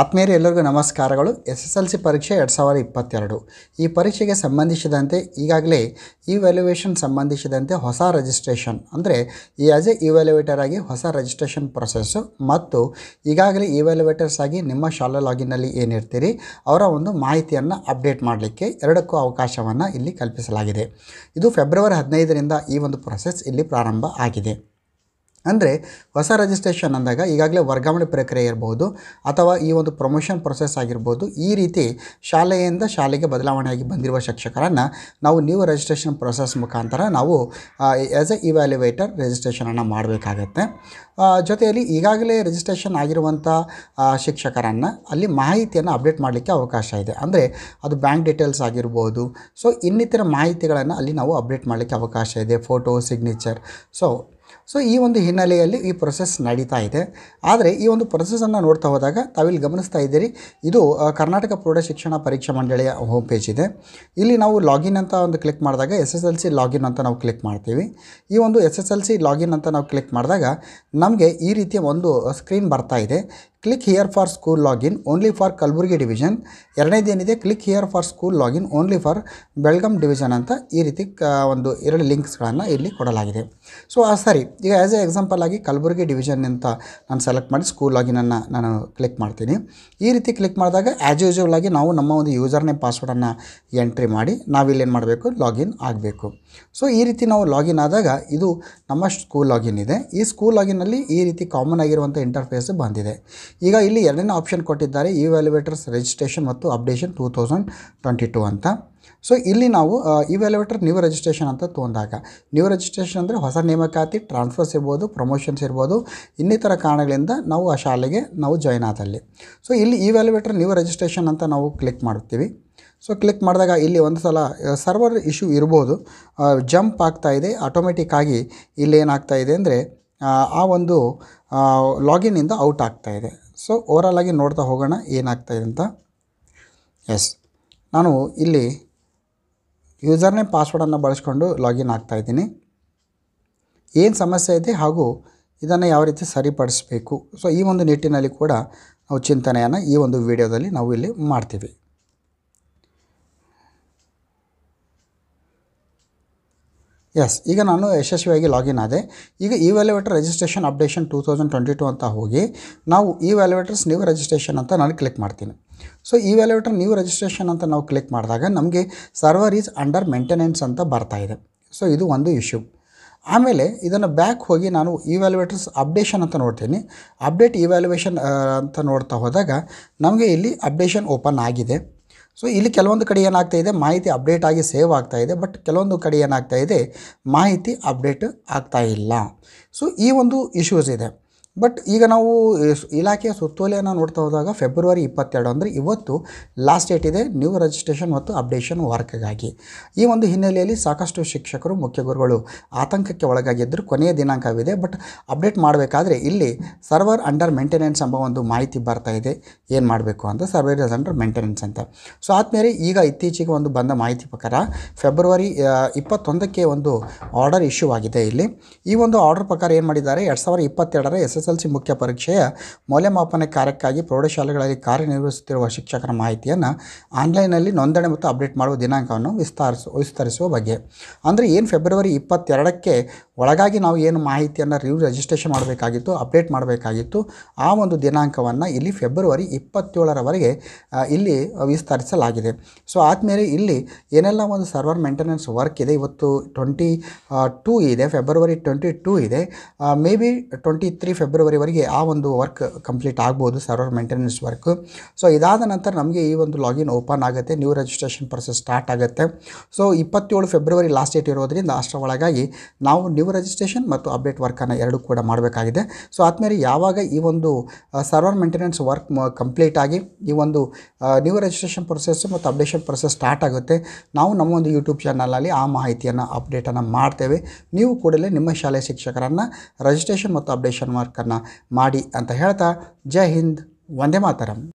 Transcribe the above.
ಆತ್ಮೀಯರು ಎಲ್ಲರಿಗೂ ನಮಸ್ಕಾರಗಳು ಎಸ್ ಎಸ್ ಎಲ್ ಸಿ ಪರೀಕ್ಷೆ ಎರಡು ಸಾವಿರದ ಇಪ್ಪತ್ತೆರಡು ಈ ಪರೀಕ್ಷೆಗೆ ಸಂಬಂಧಿಸಿದಂತೆ ಈಗಾಗಲೇ ವ್ಯಾಲ್ಯುವೇಷನ್ ಸಂಬಂಧಿಸಿದಂತೆ ಹೊಸ ರಿಜಿಸ್ಟ್ರೇಷನ್ ಅಂದರೆ ಈ ಆಸ್ ಎ ಇವ್ಯಾಲ್ಯುವೇಟರ್ ಆಗಿ ಹೊಸ ರಿಜಿಸ್ಟ್ರೇಷನ್ ಪ್ರೊಸೆಸ್ಸು ಮತ್ತು ಈಗಾಗಲೇ ಇವ್ಯಾಲ್ಯುವೇಟರ್ಸ್ ಆಗಿ ನಿಮ್ಮ ಶಾಲಾ ಲಾಗಿನ್ನಲ್ಲಿ ಏನಿರ್ತೀರಿ ಅವರ ಒಂದು ಮಾಹಿತಿಯನ್ನು ಅಪ್ಡೇಟ್ ಮಾಡಲಿಕ್ಕೆ ಎರಡಕ್ಕೂ ಅವಕಾಶವನ್ನು ಇಲ್ಲಿ ಕಲ್ಪಿಸಲಾಗಿದೆ ಇದು ಫೆಬ್ರವರಿ ಹದಿನೈದರಿಂದ ಈ ಒಂದು ಪ್ರೊಸೆಸ್ ಇಲ್ಲಿ ಪ್ರಾರಂಭ ಆಗಿದೆ ಅಂದರೆ ಹೊಸ ರಿಜಿಸ್ಟ್ರೇಷನ್ ಅಂದಾಗ ಈಗಾಗಲೇ ವರ್ಗಾವಣೆ ಪ್ರಕ್ರಿಯೆ ಇರಬಹುದು ಅಥವಾ ಈ ಒಂದು ಪ್ರಮೋಷನ್ ಪ್ರೊಸೆಸ್ ಆಗಿರ್ಬೋದು ಈ ರೀತಿ ಶಾಲೆಯಿಂದ ಶಾಲೆಗೆ ಬದಲಾವಣೆಯಾಗಿ ಬಂದಿರುವ ಶಿಕ್ಷಕರನ್ನು ನಾವು ನ್ಯೂ ರಿಜಿಸ್ಟ್ರೇಷನ್ ಪ್ರೊಸೆಸ್ ಮುಖಾಂತರ ನಾವು ಆ್ಯಸ್ ಎ ಇವ್ಯಾಲ್ಯುವೇಟರ್ ರಿಜಿಸ್ಟ್ರೇಷನನ್ನು ಮಾಡಬೇಕಾಗತ್ತೆ ಜೊತೆಯಲ್ಲಿ ಈಗಾಗಲೇ ರಿಜಿಸ್ಟ್ರೇಷನ್ ಆಗಿರುವಂಥ ಶಿಕ್ಷಕರನ್ನು ಅಲ್ಲಿ ಮಾಹಿತಿಯನ್ನು ಅಪ್ಡೇಟ್ ಮಾಡಲಿಕ್ಕೆ ಅವಕಾಶ ಇದೆ ಅಂದರೆ ಅದು ಬ್ಯಾಂಕ್ ಡೀಟೇಲ್ಸ್ ಆಗಿರ್ಬೋದು ಸೊ ಇನ್ನಿತರ ಮಾಹಿತಿಗಳನ್ನು ಅಲ್ಲಿ ನಾವು ಅಪ್ಡೇಟ್ ಮಾಡಲಿಕ್ಕೆ ಅವಕಾಶ ಇದೆ ಫೋಟೋ ಸಿಗ್ನೇಚರ್ ಸೊ ಸೊ ಈ ಒಂದು ಹಿನ್ನೆಲೆಯಲ್ಲಿ ಈ ಪ್ರೊಸೆಸ್ ನಡೀತಾ ಇದೆ ಆದರೆ ಈ ಒಂದು ಪ್ರೊಸೆಸನ್ನು ನೋಡ್ತಾ ಹೋದಾಗ ತಾವಿಲ್ಲಿ ಗಮನಿಸ್ತಾ ಇದ್ದೀರಿ ಇದು ಕರ್ನಾಟಕ ಪ್ರೌಢ ಶಿಕ್ಷಣ ಪರೀಕ್ಷಾ ಮಂಡಳಿಯ ಹೋಮ್ ಪೇಜ್ ಇದೆ ಇಲ್ಲಿ ನಾವು ಲಾಗಿನ್ ಅಂತ ಒಂದು ಕ್ಲಿಕ್ ಮಾಡಿದಾಗ S S L C login ಅಂತ ನಾವು ಕ್ಲಿಕ್ ಮಾಡ್ತೀವಿ ಈ ಒಂದು S S L C login ಅಂತ ನಾವು ಕ್ಲಿಕ್ ಮಾಡಿದಾಗ ನಮಗೆ ಈ ರೀತಿಯ ಒಂದು ಸ್ಕ್ರೀನ್ ಬರ್ತಾ ಇದೆ click here for school login only for Kalaburagi division ಎರಡನೇದೇನಿದೆ click here for school login only for Belgaum division ಅಂತ ಈ ರೀತಿ ಒಂದು ಎರಡು ಲಿಂಕ್ಸ್ಗಳನ್ನು ಇಲ್ಲಿ ಕೊಡಲಾಗಿದೆ ಸೊ ಸರಿ ಈಗ ಆ್ಯಸ್ ಎ ಎಕ್ಸಾಂಪಲ್ ಆಗಿ ಕಲಬುರಗಿ ಡಿವಿಷನ್ ಅಂತ ನಾನು ಸೆಲೆಕ್ಟ್ ಮಾಡಿ ಸ್ಕೂಲ್ ಲಾಗಿನನ್ನು ನಾನು ಕ್ಲಿಕ್ ಮಾಡ್ತೀನಿ ಈ ರೀತಿ ಕ್ಲಿಕ್ ಮಾಡಿದಾಗ ಆ್ಯಸ್ ಯೂಸ್ವಲ್ ಆಗಿ ನಾವು ನಮ್ಮ ಒಂದು ಯೂಸರ್ನೇ ಪಾಸ್ವರ್ಡನ್ನು ಎಂಟ್ರಿ ಮಾಡಿ ಏನು ಮಾಡಬೇಕು ಲಾಗಿನ್ ಆಗಬೇಕು ಸೊ ಈ ರೀತಿ ನಾವು ಲಾಗಿನ್ ಆದಾಗ ಇದು ನಮ್ಮ ಸ್ಕೂಲ್ ಲಾಗಿನ್ ಇದೆ ಈ ಸ್ಕೂಲ್ ಲಾಗಿನಲ್ಲಿ ಈ ರೀತಿ ಕಾಮನ್ ಆಗಿರುವಂಥ ಇಂಟರ್ಫೇಸ್ ಬಂದಿದೆ ಈಗ ಇಲ್ಲಿ ಎರಡನೇ ಆಪ್ಷನ್ ಕೊಟ್ಟಿದ್ದಾರೆ ಇ ವ್ಯಾಲ್ಯುವೇಟರ್ಸ್ ರಿಜಿಸ್ಟ್ರೇಷನ್ ಮತ್ತು updation two thousand twenty two ಅಂತ ಸೊ ಇಲ್ಲಿ ನಾವು ಇ ವ್ಯಾಲ್ಯುವೇಟರ್ ನ್ಯೂ ರಿಜಿಸ್ಟ್ರೇಷನ್ ಅಂತ ತೊಗೊಂಡಾಗ ನ್ಯೂ ರಿಜಿಸ್ಟ್ರೇಷನ್ ಅಂದರೆ ಹೊಸ ನೇಮಕಾತಿ ಟ್ರಾನ್ಸ್ಫರ್ಸ್ ಇರ್ಬೋದು ಪ್ರಮೋಷನ್ಸ್ ಇರ್ಬೋದು ಇನ್ನಿತರ ಕಾರಣಗಳಿಂದ ನಾವು ಆ ಶಾಲೆಗೆ ನಾವು ಜಾಯ್ನ್ ಆದಲ್ಲಿ ಸೊ ಇಲ್ಲಿ ಇ ವ್ಯಾಲ್ಯುವೇಟರ್ ನ್ಯೂ ರಿಜಿಸ್ಟ್ರೇಷನ್ ಅಂತ ನಾವು ಕ್ಲಿಕ್ ಮಾಡ್ತೀವಿ ಸೊ ಕ್ಲಿಕ್ ಮಾಡಿದಾಗ ಇಲ್ಲಿ ಒಂದು ಸಲ ಸರ್ವರ್ ಇಶ್ಯೂ ಇರ್ಬೋದು ಜಂಪ್ ಆಗ್ತಾಯಿದೆ ಆಟೋಮೆಟಿಕ್ಕಾಗಿ ಇಲ್ಲಿ ಇದೆ ಅಂದರೆ ಆ ಒಂದು ಲಾಗಿನಿಂದ ಔಟ್ ಆಗ್ತಾಯಿದೆ ಸೊ ಓವರಾಲ್ ಆಗಿ ನೋಡ್ತಾ ಹೋಗೋಣ ಇದೆ ಅಂತ ಎಸ್ ನಾನು ಇಲ್ಲಿ ಯೂಸರ್ನೇ ಪಾಸ್ವರ್ಡನ್ನು ಬಳಸ್ಕೊಂಡು ಲಾಗಿನ್ ಆಗ್ತಾಯಿದ್ದೀನಿ ಏನು ಸಮಸ್ಯೆ ಇದೆ ಹಾಗೂ ಇದನ್ನು ಯಾವ ರೀತಿ ಸರಿಪಡಿಸಬೇಕು ಸೊ ಈ ಒಂದು ನಿಟ್ಟಿನಲ್ಲಿ ಕೂಡ ನಾವು ಚಿಂತನೆಯನ್ನು ಈ ಒಂದು ವಿಡಿಯೋದಲ್ಲಿ ನಾವು ಇಲ್ಲಿ ಮಾಡ್ತೀವಿ ಎಸ್ ಈಗ ನಾನು ಯಶಸ್ವಿಯಾಗಿ ಲಾಗಿನ್ ಆದೆ ಈಗ ಈ valuator registration updation two thousand twenty two ಅಂತ ಹೋಗಿ ನಾವು ಈ ವ್ಯಾಲ್ಯುವೇಟರ್ಸ್ ನ್ಯೂ ರಿಜಿಸ್ಟ್ರೇಷನ್ ಅಂತ ನಾನು ಕ್ಲಿಕ್ ಮಾಡ್ತೀನಿ so evaluator new registration ಅಂತ ನಾವು ಕ್ಲಿಕ್ ಮಾಡಿದಾಗ ನಮಗೆ ಸರ್ವರ್ ಈಸ್ ಅಂಡರ್ ಮೇಂಟೆನೆನ್ಸ್ ಅಂತ ಬರ್ತಾ ಇದೆ ಸೊ ಇದು ಒಂದು ಇಶ್ಯೂ ಆಮೇಲೆ ಇದನ್ನು ಬ್ಯಾಕ್ ಹೋಗಿ ನಾನು ವ್ಯಾಲ್ಯುವೇಟರ್ಸ್ ಅಪ್ಡೇಷನ್ ಅಂತ ನೋಡ್ತೀನಿ ಅಪ್ಡೇಟ್ ಇವ್ಯಾಲ್ಯುವೇಷನ್ ಅಂತ ನೋಡ್ತಾ ಹೋದಾಗ ನಮಗೆ ಇಲ್ಲಿ ಅಪ್ಡೇಷನ್ ಓಪನ್ ಆಗಿದೆ ಸೊ ಇಲ್ಲಿ ಕೆಲವೊಂದು ಕಡೆ ಏನಾಗ್ತಾ ಇದೆ ಮಾಹಿತಿ ಅಪ್ಡೇಟ್ ಆಗಿ ಸೇವ್ ಆಗ್ತಾ ಇದೆ ಬಟ್ ಕೆಲವೊಂದು ಕಡೆ ಏನಾಗ್ತಾ ಇದೆ ಮಾಹಿತಿ ಅಪ್ಡೇಟ್ ಆಗ್ತಾ ಇಲ್ಲ ಸೊ ಈ ಒಂದು ಇಶ್ಯೂಸ್ ಇದೆ ಬಟ್ ಈಗ ನಾವು ಇಲಾಖೆಯ ಸುತ್ತೋಲೆಯನ್ನು ನೋಡ್ತಾ ಹೋದಾಗ ಫೆಬ್ರವರಿ ಇಪ್ಪತ್ತೆರಡು ಅಂದರೆ ಇವತ್ತು ಲಾಸ್ಟ್ ಡೇಟ್ ಇದೆ ನ್ಯೂ ರಿಜಿಸ್ಟ್ರೇಷನ್ ಮತ್ತು ಅಪ್ಡೇಷನ್ ವರ್ಕ್ಗಾಗಿ ಈ ಒಂದು ಹಿನ್ನೆಲೆಯಲ್ಲಿ ಸಾಕಷ್ಟು ಶಿಕ್ಷಕರು ಮುಖ್ಯ ಗುರುಗಳು ಆತಂಕಕ್ಕೆ ಒಳಗಾಗಿದ್ದರು ಕೊನೆಯ ದಿನಾಂಕವಿದೆ ಬಟ್ ಅಪ್ಡೇಟ್ ಮಾಡಬೇಕಾದ್ರೆ ಇಲ್ಲಿ ಸರ್ವರ್ ಅಂಡರ್ ಮೇಂಟೆನೆನ್ಸ್ ಎಂಬ ಒಂದು ಮಾಹಿತಿ ಬರ್ತಾ ಇದೆ ಏನು ಮಾಡಬೇಕು ಅಂತ ಸರ್ವರ್ ಅಂಡರ್ ಮೇಂಟೆನೆನ್ಸ್ ಅಂತ ಸೊ ಆದಮೇಲೆ ಈಗ ಇತ್ತೀಚೆಗೆ ಒಂದು ಬಂದ ಮಾಹಿತಿ ಪ್ರಕಾರ ಫೆಬ್ರವರಿ ಇಪ್ಪತ್ತೊಂದಕ್ಕೆ ಒಂದು ಆರ್ಡರ್ ಇಶ್ಯೂ ಆಗಿದೆ ಇಲ್ಲಿ ಈ ಒಂದು ಆರ್ಡರ್ ಪ್ರಕಾರ ಏನು ಮಾಡಿದ್ದಾರೆ ಎರಡು ಸಾವಿರದ ಇಪ್ಪತ್ತೆರಡರ ಎಸ್ ಎಸ್ಎಸ್ಎಲ್ಸಿ ಮುಖ್ಯ ಪರೀಕ್ಷೆಯ ಮೌಲ್ಯಮಾಪನ ಕಾರ್ಯಕ್ಕಾಗಿ ಪ್ರೌಢಶಾಲೆಗಳಲ್ಲಿ ಕಾರ್ಯನಿರ್ವಹಿಸುತ್ತಿರುವ ಶಿಕ್ಷಕರ ಮಾಹಿತಿಯನ್ನು ಆನ್ಲೈನಲ್ಲಿ ನೋಂದಣಿ ಮತ್ತು ಅಪ್ಡೇಟ್ ಮಾಡುವ ದಿನಾಂಕವನ್ನು ವಿಸ್ತರಿಸು ವಿಸ್ತರಿಸುವ ಬಗ್ಗೆ ಅಂದರೆ ಏನು ಫೆಬ್ರವರಿ ಇಪ್ಪತ್ತೆರಡಕ್ಕೆ ಒಳಗಾಗಿ ನಾವು ಏನು ಮಾಹಿತಿಯನ್ನು ರಿವ್ಯೂ ರಿಜಿಸ್ಟ್ರೇಷನ್ ಮಾಡಬೇಕಾಗಿತ್ತು ಅಪ್ಡೇಟ್ ಮಾಡಬೇಕಾಗಿತ್ತು ಆ ಒಂದು ದಿನಾಂಕವನ್ನು ಇಲ್ಲಿ ಫೆಬ್ರವರಿ ಇಪ್ಪತ್ತೇಳರವರೆಗೆ ಇಲ್ಲಿ ವಿಸ್ತರಿಸಲಾಗಿದೆ ಸೊ ಆದಮೇಲೆ ಇಲ್ಲಿ ಏನೆಲ್ಲ ಒಂದು ಸರ್ವರ್ ಮೇಂಟೆನೆನ್ಸ್ ವರ್ಕ್ ಇದೆ ಇವತ್ತು ಟ್ವೆಂಟಿ ಟೂ ಇದೆ ಫೆಬ್ರವರಿ ಟ್ವೆಂಟಿ ಟೂ ಇದೆ maybe twenty three February ಫೆಬ್ರವರಿವರೆಗೆ ಆ ಒಂದು ವರ್ಕ್ ಕಂಪ್ಲೀಟ್ ಆಗ್ಬೋದು ಸರ್ವರ್ ಮೇಂಟೆನೆನ್ಸ್ ವರ್ಕ್ ಸೊ ಇದಾದ ನಂತರ ನಮಗೆ ಈ ಒಂದು ಲಾಗಿನ್ ಓಪನ್ ಆಗುತ್ತೆ ನ್ಯೂ ರಿಜಿಸ್ಟ್ರೇಷನ್ ಪ್ರೊಸೆಸ್ ಸ್ಟಾರ್ಟ್ ಆಗುತ್ತೆ ಸೊ ಇಪ್ಪತ್ತೇಳು ಫೆಬ್ರವರಿ ಲಾಸ್ಟ್ ಡೇಟ್ ಇರೋದರಿಂದ ಅಷ್ಟರ ಒಳಗಾಗಿ ನಾವು ನ್ಯೂ ರಿಜಿಸ್ಟ್ರೇಷನ್ ಮತ್ತು ಅಪ್ಡೇಟ್ ವರ್ಕನ್ನು ಎರಡೂ ಕೂಡ ಮಾಡಬೇಕಾಗಿದೆ ಸೊ ಆದಮೇಲೆ ಯಾವಾಗ ಈ ಒಂದು ಸರ್ವರ್ ಮೇಂಟೆನೆನ್ಸ್ ವರ್ಕ್ ಕಂಪ್ಲೀಟ್ ಆಗಿ ಈ ಒಂದು ನ್ಯೂ ರಿಜಿಸ್ಟ್ರೇಷನ್ ಪ್ರೊಸೆಸ್ ಮತ್ತು ಅಪ್ಡೇಷನ್ ಪ್ರೊಸೆಸ್ ಸ್ಟಾರ್ಟ್ ಆಗುತ್ತೆ ನಾವು ನಮ್ಮ ಒಂದು ಯೂಟ್ಯೂಬ್ ಚಾನಲಲ್ಲಿ ಆ ಮಾಹಿತಿಯನ್ನು ಅಪ್ಡೇಟನ್ನು ಮಾಡ್ತೇವೆ ನೀವು ಕೂಡಲೇ ನಿಮ್ಮ ಶಾಲೆಯ ಶಿಕ್ಷಕರನ್ನು ರಿಜಿಸ್ಟ್ರೇಷನ್ ಮತ್ತು ಅಪ್ಡೇಷನ್ ವರ್ಕ್ ಮಾಡಿ ಅಂತ ಹೇಳ್ತಾ ಜೈ ಹಿಂದ್ ವಂದೇ ಮಾತರಂ